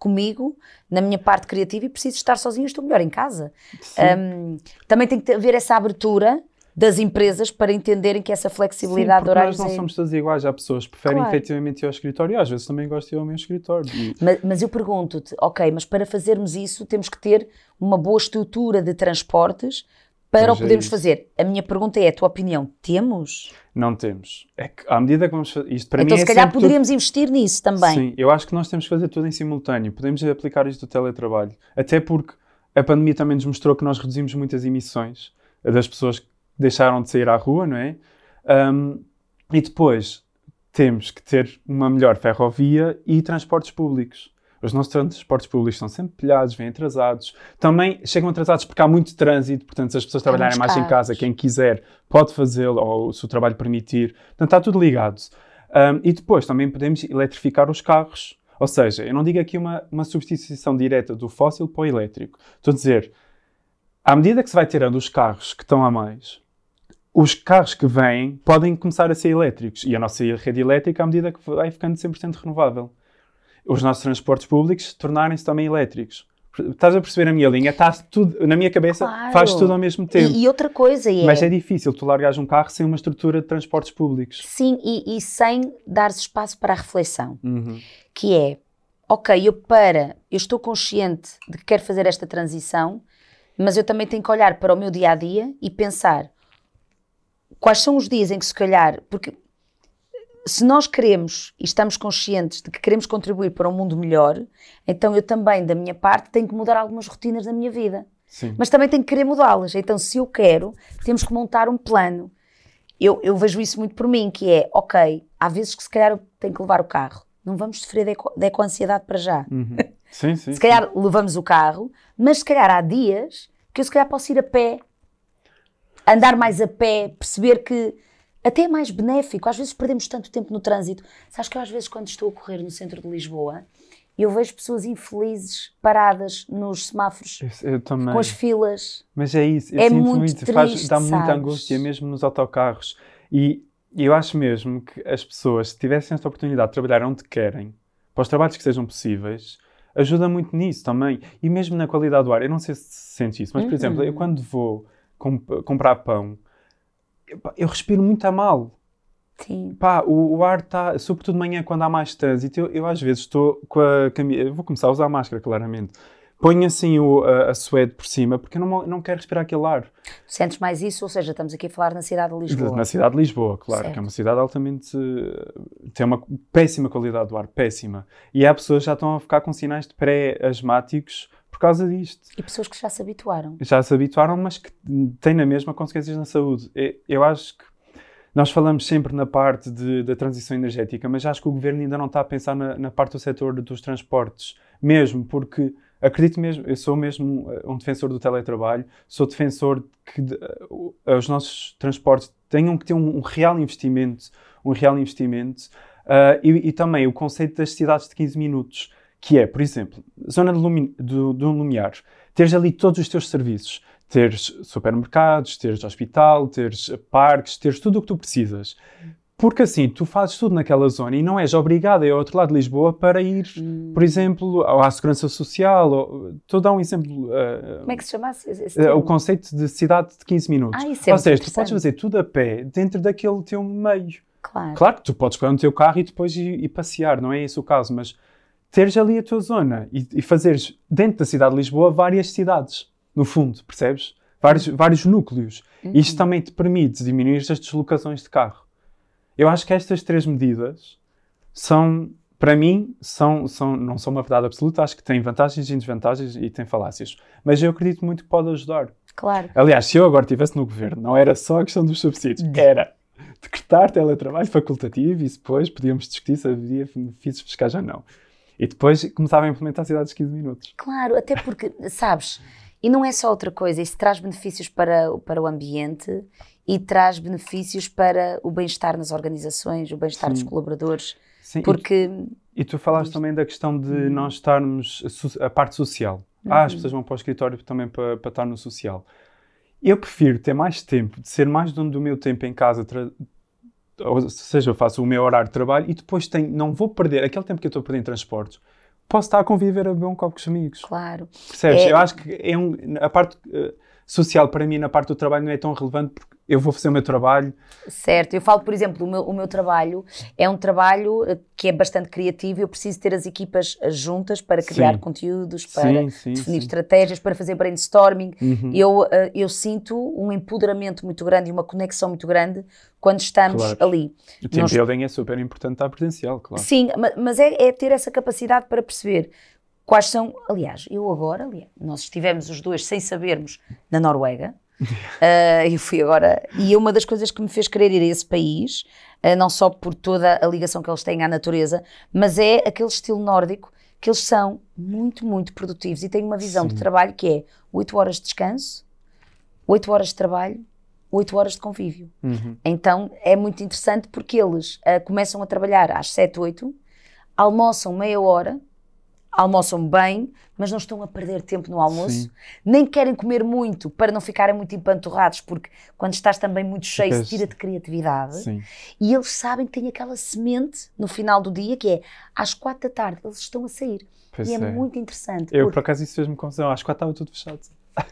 comigo, na minha parte criativa, e preciso estar sozinho, estou melhor em casa. Um, também tem que haver essa abertura das empresas para entenderem que essa flexibilidade Sim, de horários. Nós não é somos todos iguais, há pessoas que preferem claro. efetivamente ir ao escritório e às vezes também gostam de ir ao meu escritório. Mas, mas, eu pergunto-te, ok, mas para fazermos isso temos que ter uma boa estrutura de transportes, para o podermos é fazer. A minha pergunta é: a tua opinião, temos? Não temos. É que à medida que vamos fazer. Isto para então, mim se é calhar poderíamos tudo... investir nisso também. Sim, eu acho que nós temos que fazer tudo em simultâneo. Podemos aplicar isto do teletrabalho. Até porque a pandemia também nos mostrou que nós reduzimos muitas emissões das pessoas que deixaram de sair à rua, não é? Um, e depois temos que ter uma melhor ferrovia e transportes públicos. Os nossos transportes públicos estão sempre pilhados, vêm atrasados. Também chegam atrasados porque há muito trânsito, portanto, se as pessoas trabalharem mais em casa, quem quiser pode fazê-lo, ou se o trabalho permitir. Portanto, está tudo ligado. Um, e depois também podemos eletrificar os carros. Ou seja, eu não digo aqui uma, uma substituição direta do fóssil para o elétrico. Estou a dizer, à medida que se vai tirando os carros que estão a mais, os carros que vêm podem começar a ser elétricos e a nossa rede elétrica, à medida que vai ficando 100% renovável os nossos transportes públicos tornarem-se também elétricos. Estás a perceber a minha linha? Está tudo, na minha cabeça claro. faz tudo ao mesmo tempo. E, e outra coisa é... Mas é difícil tu largares um carro sem uma estrutura de transportes públicos. Sim, e, e sem dar -se espaço para a reflexão. Uhum. Que é, ok, eu para, eu estou consciente de que quero fazer esta transição, mas eu também tenho que olhar para o meu dia-a-dia -dia e pensar quais são os dias em que se calhar... Porque se nós queremos e estamos conscientes de que queremos contribuir para um mundo melhor, então eu também, da minha parte, tenho que mudar algumas rotinas da minha vida. Sim. Mas também tenho que querer mudá-las. Então, se eu quero, temos que montar um plano. Eu, eu vejo isso muito por mim, que é, ok, há vezes que se calhar tem tenho que levar o carro. Não vamos sofrer de, eco, eco-ansiedade para já. Uhum. Sim, sim, se calhar sim. levamos o carro, mas se calhar há dias que eu se calhar posso ir a pé, andar mais a pé, perceber que até é mais benéfico. Às vezes perdemos tanto tempo no trânsito. Sabes que eu, às vezes, quando estou a correr no centro de Lisboa, eu vejo pessoas infelizes paradas nos semáforos. Eu, eu também. Com as filas. Mas é isso. Eu é sinto muito, muito triste, faz, Dá sabes? muita angústia, mesmo nos autocarros. E eu acho mesmo que as pessoas, se tivessem esta oportunidade de trabalhar onde querem, para os trabalhos que sejam possíveis, ajuda muito nisso também. E mesmo na qualidade do ar. Eu não sei se sentes isso, mas, por uhum. exemplo, eu uhum. quando vou comp comprar pão eu respiro muito a mal. Sim. Pá, o, o ar está, sobretudo de manhã quando há mais trânsito, eu, eu às vezes estou com a camisa, vou começar a usar a máscara, claramente. Ponho assim o, a, a suede por cima, porque eu não, não quero respirar aquele ar. Sentes mais isso? Ou seja, estamos aqui a falar na cidade de Lisboa. Na cidade de Lisboa, claro, certo. que é uma cidade altamente. tem uma péssima qualidade do ar, péssima. E há pessoas que já estão a ficar com sinais de pré-asmáticos por causa disto. E pessoas que já se habituaram. Já se habituaram, mas que têm na mesma consequências na saúde. Eu acho que nós falamos sempre na parte de, da transição energética, mas acho que o governo ainda não está a pensar na, na parte do setor dos transportes, mesmo, porque acredito mesmo, eu sou mesmo uh, um defensor do teletrabalho, sou defensor que de, uh, os nossos transportes tenham que ter um, um real investimento, um real investimento, uh, e, e, também o conceito das cidades de 15 minutos que é, por exemplo, zona de, lumi do, do teres ali todos os teus serviços, teres supermercados, teres hospital, teres parques, teres tudo o que tu precisas. Porque assim, tu fazes tudo naquela zona e não és obrigado a ir ao outro lado de Lisboa para ir, hum. por exemplo, à Segurança Social. Ou, estou a dar um exemplo. Uh, Como é que se chama uh, O conceito de cidade de 15 minutos. Ah, isso é ou seja, tu podes fazer tudo a pé dentro daquele teu meio. Claro. claro que tu podes pegar no teu carro e depois ir, ir passear, não é esse o caso, mas teres ali a tua zona e, e fazeres dentro da cidade de Lisboa várias cidades, no fundo, percebes? Vários, vários núcleos. Uhum. Isto também te permite diminuir as deslocações de carro. Eu acho que estas três medidas são, para mim, são, são, não são uma verdade absoluta, acho que têm vantagens e desvantagens e têm falácias. Mas eu acredito muito que pode ajudar. Claro. Aliás, se eu agora estivesse no governo, não era só a questão dos subsídios, uhum. era decretar teletrabalho facultativo e depois podíamos discutir se havia benefícios fiscais ou não. E depois começava a implementar as cidades de 15 minutos. Claro, até porque, sabes, e não é só outra coisa, isso traz benefícios para, para o ambiente e traz benefícios para o bem-estar nas organizações, o bem-estar dos colaboradores. Sim, porque... E tu, e tu falaste Isto... também da questão de uhum. não estarmos a parte social. Uhum. Ah, as uhum. pessoas vão para o escritório também para, para estar no social. Eu prefiro ter mais tempo, de ser mais dono do meu tempo em casa, ou seja, faço o meu horário de trabalho e depois tenho, não vou perder aquele tempo que eu estou a perder em transportes. Posso estar a conviver a beber um copo com os amigos. Claro. Percebes? É... Eu acho que é um, a parte. Uh, social para mim na parte do trabalho não é tão relevante porque eu vou fazer o meu trabalho. Certo, eu falo, por exemplo, o meu, o meu trabalho é um trabalho eh, que é bastante criativo, eu preciso ter as equipas eh, juntas para criar sim. conteúdos, para sim, sim, definir estratégias, para fazer brainstorming. Uhum. Eu, eh, eu sinto um empoderamento muito grande e uma conexão muito grande quando estamos claro. ali. O team Nós... building é super importante estar presencial, claro. Sim, mas é, é ter essa capacidade para perceber quais são, aliás, eu agora, aliás, nós estivemos os dois sem sabermos na Noruega, uh, eu fui agora, e uma das coisas que me fez querer ir a esse país, uh, não só por toda a ligação que eles têm à natureza, mas é aquele estilo nórdico que eles são muito, muito produtivos e têm uma visão Sim. de trabalho que é 8 horas de descanso, 8 horas de trabalho, 8 horas de convívio. Uhum. Então é muito interessante porque eles uh, começam a trabalhar às 7, 8, almoçam meia hora, almoçam bem, mas não estão a perder tempo no almoço, Sim. nem querem comer muito para não ficarem muito empanturrados, porque quando estás também muito cheio, tira de criatividade. Sim. E eles sabem que têm aquela semente no final do dia, que é às quatro da tarde, eles estão a sair. Pois e é, é, muito interessante. Eu, porque... por acaso, isso fez-me confusão. Às quatro estava tudo fechado.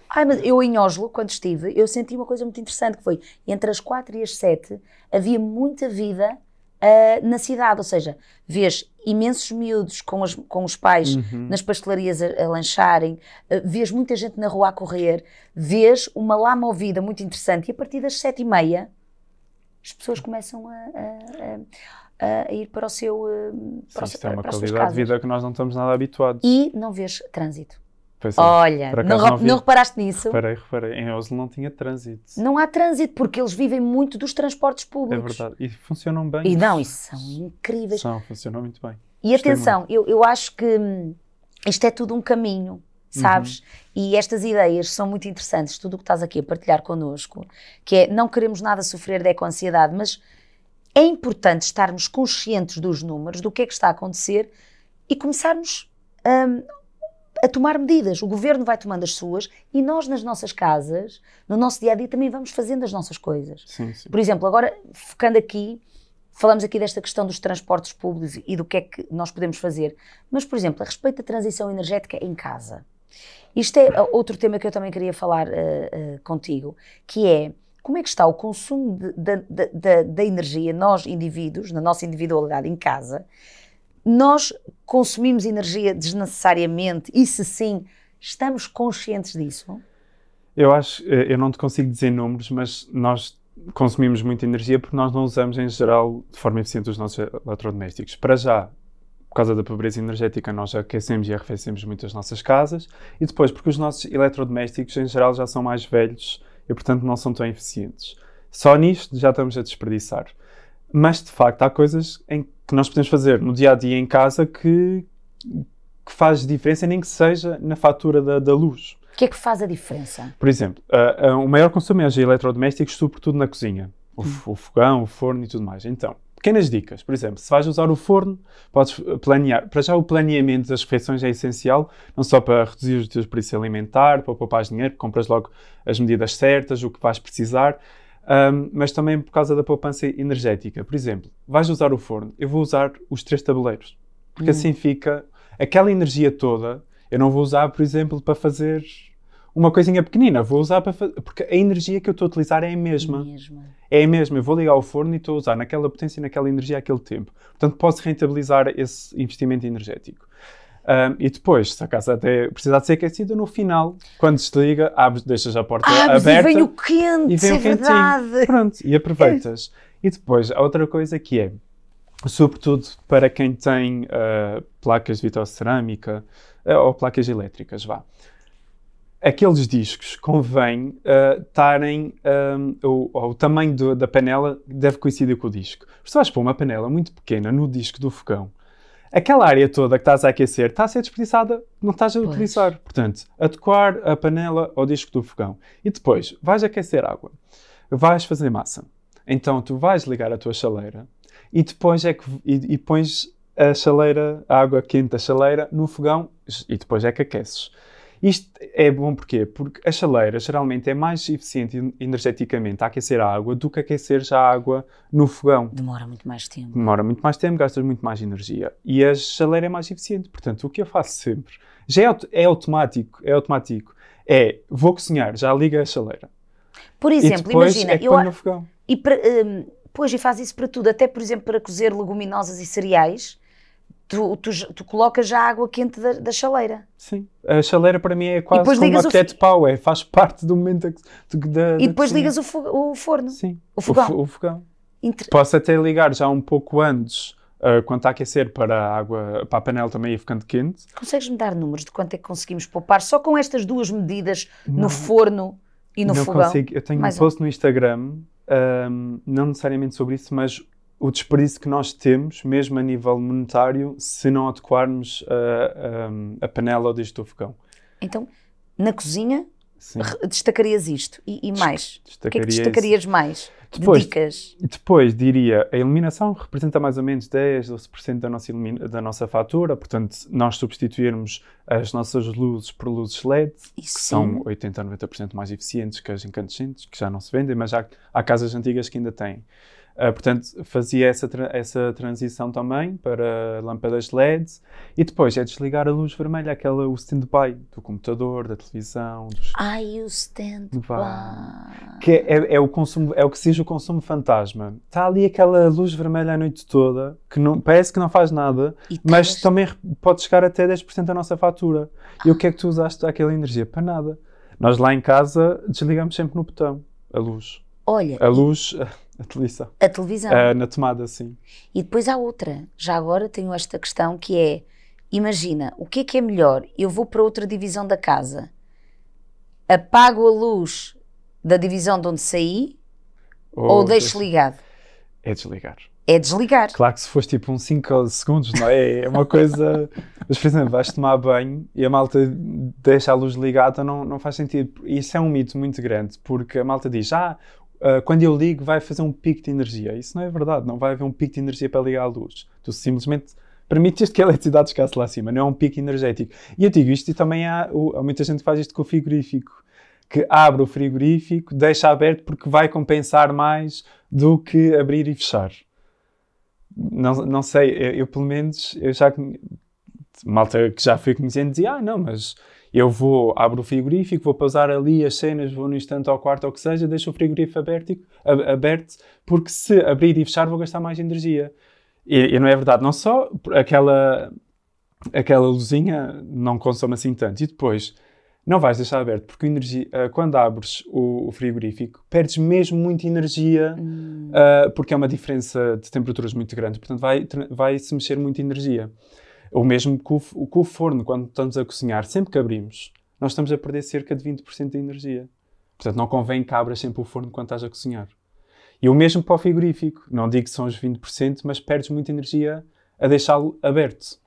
Ai, mas eu em Oslo, quando estive, eu senti uma coisa muito interessante, que foi, entre as quatro e as sete, havia muita vida Uh, na cidade, ou seja, vês imensos miúdos com, as, com os pais uhum. nas pastelarias a, a lancharem, eh, vês muita gente na rua a correr, vês uma lama movida muito interessante e a partir das sete e meia as pessoas começam a, a, a, a ir para o seu. Eh, para Sim, o, é para, isto é uma qualidade de vida que nós não estamos nada habituados. E não vês trânsito. Pois é, Olha, não, não, não, reparaste nisso? Reparei, reparei. Em Oslo não tinha trânsito. Não há trânsito, porque eles vivem muito dos transportes é públicos. É verdade. E funcionam bem. E não, são incríveis. São, funcionam muito bem. E atenção, eu, eu acho que hum, isto é tudo um caminho, sabes? Uhum. E estas ideias são muito interessantes, tudo o que estás aqui a partilhar connosco, que é não queremos nada sofrer de é eco-ansiedade, mas é importante estarmos conscientes dos números, do que é que está a acontecer e começarmos. Hum, a tomar medidas. O governo vai tomando as suas e nós, nas nossas casas, no nosso dia a dia, também vamos fazendo as nossas coisas. Sim, sim. Por exemplo, agora, focando aqui, falamos aqui desta questão dos transportes públicos e do que é que nós podemos fazer. Mas, por exemplo, a respeito da transição energética em casa. Isto é ah, outro tema que eu também queria falar uh, uh, contigo, que é como é que está o consumo da energia, nós indivíduos, na nossa individualidade em casa, nós consumimos energia desnecessariamente e se sim, estamos conscientes disso? Eu acho, eh, eu não te consigo dizer números, mas nós consumimos muita energia porque nós não usamos em geral de forma eficiente os nossos eletrodomésticos. Para já, por causa da pobreza energética, nós aquecemos e arrefecemos muito as nossas casas e depois porque os nossos eletrodomésticos em geral já são mais velhos e portanto não são tão eficientes. Só nisto já estamos a desperdiçar. Mas de facto há coisas em, que nós podemos fazer no dia a dia em casa que, que faz diferença, nem que seja na fatura da, da luz. O que é que faz a diferença? Por exemplo, uh, uh, o maior consumo é de eletrodomésticos, sobretudo na cozinha. O, o, fogão, o forno e tudo mais. Então, pequenas dicas. Por exemplo, se vais usar o forno, podes eh, planear. Para já, o planeamento das refeições é essencial, não só para reduzir os teus preços alimentar, para poupar dinheiro, compras logo as medidas certas, o que vais precisar, um, mas também por causa da poupança energética. Por exemplo, vais usar o forno, eu vou usar os três tabuleiros, porque hum. assim fica aquela energia toda. Eu não vou usar, por exemplo, para fazer uma coisinha pequenina, vou usar para fazer, porque a energia que eu estou a utilizar é a mesma. mesma. É a mesma. Eu vou ligar o forno e estou a usar naquela potência, naquela energia, aquele tempo. Portanto, posso rentabilizar esse investimento energético. Um, e depois, se a casa até precisar de ser aquecida, no final, quando desliga, abres, deixas a porta abres aberta. E vem o quente, e vem é o quentinho. verdade. Pronto, e aproveitas. E depois, a outra coisa que é, sobretudo para quem tem uh, placas de vitrocerâmica uh, ou placas elétricas, vá. Aqueles discos convém estarem, ah, uh, um, o, o, tamanho do, da panela deve coincidir com o disco. Se vais pôr uma panela muito pequena no disco do fogão, aquela área toda que estás a aquecer está a ser desperdiçada, não estás a pois. utilizar. Portanto, adequar a panela ao disco do fogão. E depois, vais aquecer água, vais fazer massa. Então, tu vais ligar a tua chaleira e depois é que e, e pões a chaleira, a água quente da chaleira no fogão e depois é que aqueces. Isto é bom porquê? Porque a chaleira geralmente é mais eficiente energeticamente a aquecer a água do que aquecer já a água no fogão. Demora muito mais tempo. Demora muito mais tempo, gastas muito mais energia. E a chaleira é mais eficiente. Portanto, o que eu faço sempre já é, é automático, é automático. É, vou cozinhar, já liga a chaleira. Por exemplo, imagina, é eu no fogão. E para, hum, pois, e faz isso para tudo, até por exemplo para cozer leguminosas e cereais Tu, tu, tu, colocas já a água quente da, da, chaleira. Sim, a chaleira para mim é quase como uma cat f... power, é, faz parte do momento da, E depois ligas o, fo o, forno. Sim, o fogão. O, o fogão. Inter... Posso até ligar já um pouco antes, uh, eh, quando está a aquecer, para a água, para a panela também ir ficando quente. Consegues-me dar números de quanto é que conseguimos poupar só com estas duas medidas não. no forno e no não fogão? Não consigo, eu tenho Mais um post um. no Instagram, um, ehm, não necessariamente sobre isso, mas o desperdício que nós temos, mesmo a nível monetário, se não adequarmos a, a, a panela desde o fogão. Então, na cozinha, Sim. destacarias isto? E, e mais? o que é que destacarias isso. mais? Depois, de dicas? Depois, diria, a iluminação representa mais ou menos 10, 12% da nossa, da nossa fatura, portanto, nós substituirmos as nossas luzes por luzes LED, e que sim. são 80 a 90% mais eficientes que as incandescentes, que já não se vendem, mas há, há casas antigas que ainda têm. Uh, portanto, fazia essa, tra essa transição também para lâmpadas LED e depois é desligar a luz vermelha, aquela, o stand-by do computador, da televisão. Dos... Ai, o stand-by. Que é, é, é, o consumo, é o que se o consumo fantasma. Está ali aquela luz vermelha a noite toda, que não, parece que não faz nada, e mas tens... também pode chegar até 10% da nossa fatura. Ah. E o que é que tu usaste aquela energia? Para nada. Nós lá em casa desligamos sempre no botão a luz. Olha. A luz. E... A televisão. A televisão. Uh, na tomada, sim. E depois há outra. Já agora tenho esta questão que é: imagina, o que é que é melhor? Eu vou para outra divisão da casa, apago a luz da divisão de onde saí oh, ou deixo Deus. ligado? É desligar. É desligar. Claro que se fosse tipo uns 5 segundos, não é? É uma coisa. Mas, por exemplo, vais tomar banho e a malta deixa a luz ligada, não, não faz sentido. Isso é um mito muito grande, porque a malta diz: ah, ah, quando eu ligo vai fazer um pico de energia. Isso não é verdade, não vai haver um pico de energia para ligar a luz. Tu simplesmente permites que a eletricidade chegasse lá acima, não é um pico energético. E eu digo isto e também há, há muita gente que faz isto com o frigorífico, que abre o frigorífico, deixa aberto porque vai compensar mais do que abrir e fechar. Não, não sei, eu, eu pelo menos eu já malta que já fui conhecendo dizia, ah, não, mas eu vou, abro o frigorífico, vou pausar ali as cenas, vou no instante ao quarto ou o que seja, deixo o frigorífico aberto, aberto, porque se abrir e fechar vou gastar mais energia. E, e não é verdade, não só aquela, aquela luzinha não consome assim tanto. E depois, não vais deixar aberto, porque energia, eh, quando abres o, frigorífico, perdes mesmo muita energia, hum. Eh, porque é uma diferença de temperaturas muito grande, portanto vai, vai se mexer muita energia. Ou mesmo com o, com o forno, quando estamos a cozinhar, sempre que abrimos, nós estamos a perder cerca de 20% de energia. Portanto, não convém que abras sempre o forno quando estás a cozinhar. E o mesmo para o frigorífico. Não digo que são os 20%, mas perdes muita energia a deixá-lo aberto.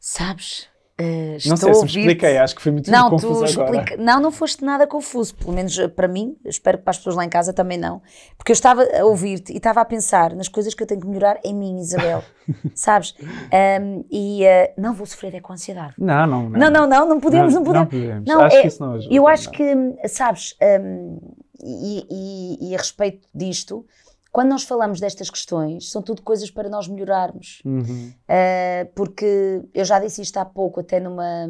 Sabes, Uh, não sei se me expliquei, acho que foi muito não, confuso explica... Não, não foste nada confuso, pelo menos eh, para mim, espero que para as pessoas lá em casa também não, porque eu estava a ouvir-te e estava a pensar nas coisas que eu tenho que melhorar em mim, Isabel, sabes? Um, e uh, não vou sofrer é com ansiedade. Não, não, não. Não, não, não, não podemos, não, não podemos. Não podemos. Não, acho é, que isso não ajuda. Eu acho não. que, hum, sabes, um, e, e, e a respeito disto, quando nós falamos destas questões, são tudo coisas para nós melhorarmos. Uhum. Uh, porque eu já disse isto há pouco, até numa,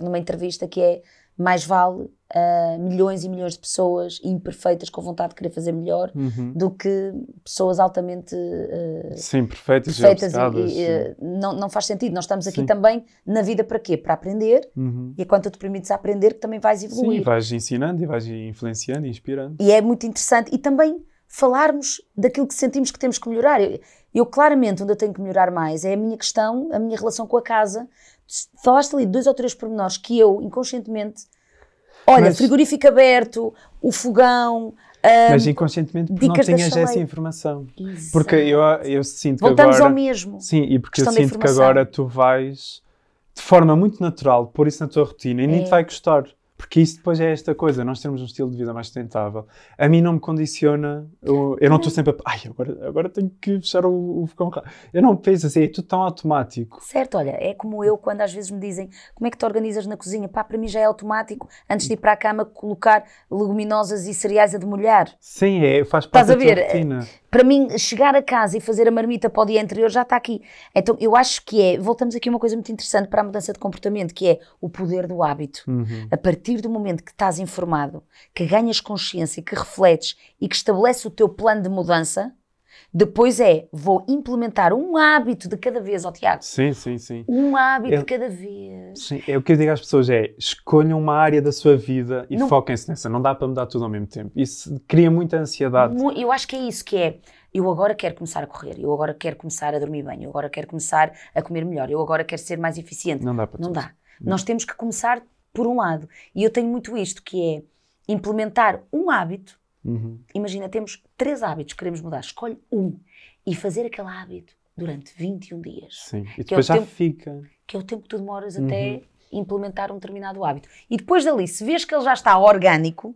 numa entrevista, que é mais vale uh, milhões e milhões de pessoas imperfeitas com vontade de querer fazer melhor uhum. do que pessoas altamente uh, sim, perfeitas, perfeitas e, e, e não, não faz sentido. Nós estamos aqui sim. também na vida para quê? Para aprender uhum. e enquanto é tu te permites aprender que também vais evoluir. Sim, vais ensinando e vais influenciando e inspirando. E é muito interessante e também falarmos daquilo que sentimos que temos que melhorar. Eu, eu, claramente, onde eu tenho que melhorar mais é a minha questão, a minha relação com a casa. Falaste ali de dois ou três pormenores que eu, inconscientemente, olha, mas, frigorífico aberto, o fogão. Um, mas inconscientemente porque não tinhas essa informação. Porque eu, eu sinto Voltamos que agora. Voltamos ao mesmo. Sim, e porque eu sinto que agora tu vais de forma muito natural pôr isso na tua rotina e é. nem te é. vai custar. Porque isso depois é esta coisa, nós temos um estilo de vida mais sustentável. A mim não me condiciona, eu, eu não estou sempre a. Ai, agora, agora tenho que fechar o, o fogão. Eu não penso assim, é tudo tão automático. Certo, olha, é como eu quando às vezes me dizem como é que te organizas na cozinha. Pá, para mim já é automático, antes de ir para a cama, colocar leguminosas e cereais a demolhar. Sim, é, faz parte Estás da a ver? rotina. Para mim, chegar a casa e fazer a marmita para o dia anterior já está aqui. Então eu acho que é. Voltamos aqui a uma coisa muito interessante para a mudança de comportamento, que é o poder do hábito. Uhum. A partir partir do momento que estás informado, que ganhas consciência, que refletes e que estabelece o teu plano de mudança, depois é, vou implementar um hábito de cada vez, ó oh, Tiago. Sim, sim, sim. Um hábito é, de cada vez. Sim, é o que eu digo às pessoas é, escolham uma área da sua vida e foquem-se nessa. Não dá para mudar tudo ao mesmo tempo. Isso cria muita ansiedade. Eu acho que é isso que é. Eu agora quero começar a correr, eu agora quero começar a dormir bem, eu agora quero começar a comer melhor, eu agora quero ser mais eficiente. Não dá para Não tudo. dá. Não. Nós temos que começar por um lado. E eu tenho muito isto, que é implementar um hábito. Uhum. Imagina, temos três hábitos que queremos mudar. Escolhe um e fazer aquele hábito durante 21 dias. Sim, e é depois é já tempo, fica. Que é o tempo que tu demoras uhum. até implementar um determinado hábito. E depois dali, se vês que ele já está orgânico,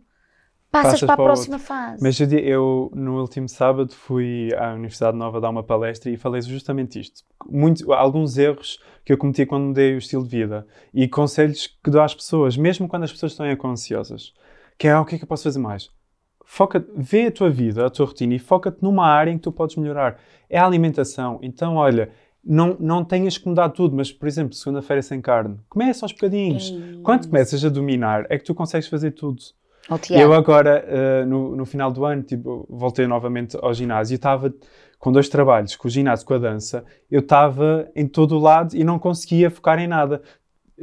passas, passas para, para a próxima outro. fase. Mas eu, eu, no último sábado, fui à Universidade Nova dar uma palestra e falei justamente isto. Muito, alguns erros que eu cometi quando mudei o estilo de vida e conselhos que dou às pessoas, mesmo quando as pessoas estão ansiosas. Que é, ah, o que é que eu posso fazer mais? foca vê a tua vida, a tua rotina e foca-te numa área em que tu podes melhorar. É a alimentação. Então, olha, não, não tenhas que mudar tudo, mas, por exemplo, segunda-feira sem carne. Começa aos bocadinhos. Ei. É quando começas a dominar, é que tu consegues fazer tudo. Eu agora, uh, no, no, final do ano, tipo, voltei novamente ao ginásio e estava com dois trabalhos, com o ginásio e com a dança, eu estava em todo o lado e não conseguia focar em nada.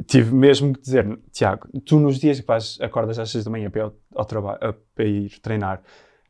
Tive mesmo que dizer, Tiago, tu nos dias que vais, acordas às seis da manhã para, ao para ir treinar,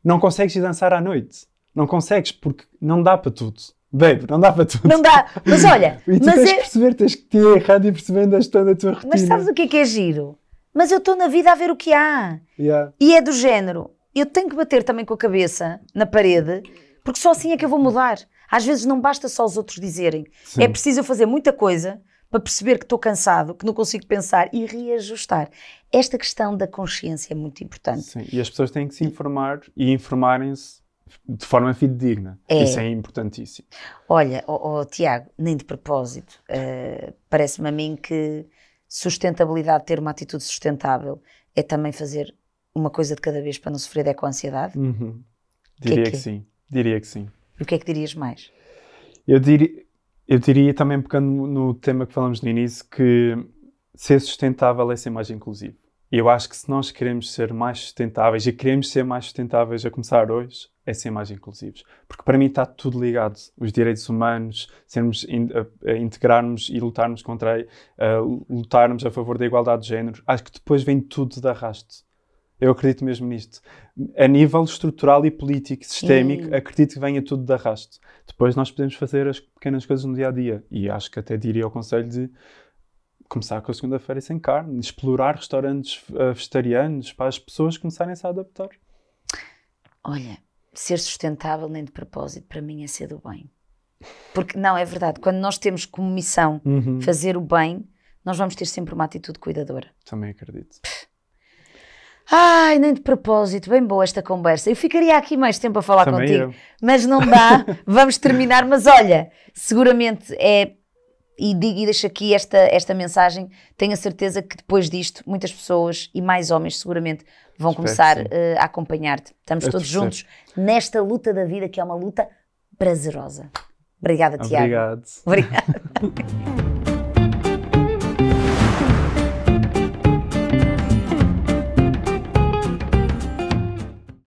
não consegues ir dançar à noite. Não consegues, porque não dá para tudo. Baby, não dá para tudo. Não dá, mas olha. e tu mas tens é... que perceber, tens que ter errado e percebendo a gestão da tua rotina. Mas sabes o que é que é giro? mas eu estou na vida a ver o que há. Yeah. E é do género, eu tenho que bater também com a cabeça na parede, porque só assim é que eu vou mudar. Às vezes não basta só os outros dizerem. Sim. É preciso eu fazer muita coisa para perceber que estou cansado, que não consigo pensar e reajustar. Esta questão da consciência é muito importante. Sim, e as pessoas têm que se informar e informarem-se de forma fidedigna. É. Isso é importantíssimo. Olha, oh, oh, Tiago, nem de propósito, uh, parece-me a mim que sustentabilidade, ter uma atitude sustentável, é também fazer uma coisa de cada vez para não sofrer de é eco-ansiedade? Uhum. Diria que, é que, que, sim, diria que sim. E o que é que dirias mais? Eu diria, eu diria também, pegando no tema que falamos no início, que ser sustentável é ser mais inclusivo. E eu acho que se nós queremos ser mais sustentáveis e queremos ser mais sustentáveis a começar hoje, é ser mais inclusivos. Porque para mim está tudo ligado. Os direitos humanos, sermos, in, a, a integrarmos e lutarmos contra, a, lutarmos a favor da igualdade de género, acho que depois vem tudo de arrasto. Eu acredito mesmo nisto. A nível estrutural e político, sistémico, acredito que venha tudo de arrasto. Depois nós podemos fazer as pequenas coisas no dia a dia. E acho que até diria ao conselho de começar com a segunda-feira sem carne, explorar restaurantes uh, vegetarianos para as pessoas começarem -se a adaptar. Olha, ser sustentável nem de propósito, para mim é ser do bem. Porque não, é verdade, quando nós temos como missão uhum. fazer o bem, nós vamos ter sempre uma atitude cuidadora. Também acredito. Ai, nem de propósito, bem boa esta conversa. Eu ficaria aqui mais tempo a falar Também contigo, eu. mas não dá, vamos terminar. Mas olha, seguramente é e, digo, e deixo aqui esta, esta mensagem. Tenho a certeza que depois disto, muitas pessoas e mais homens, seguramente, vão Espero começar uh, a acompanhar-te. Estamos Eu todos juntos nesta luta da vida, que é uma luta prazerosa. Obrigada, Tiago. Obrigado. Obrigada.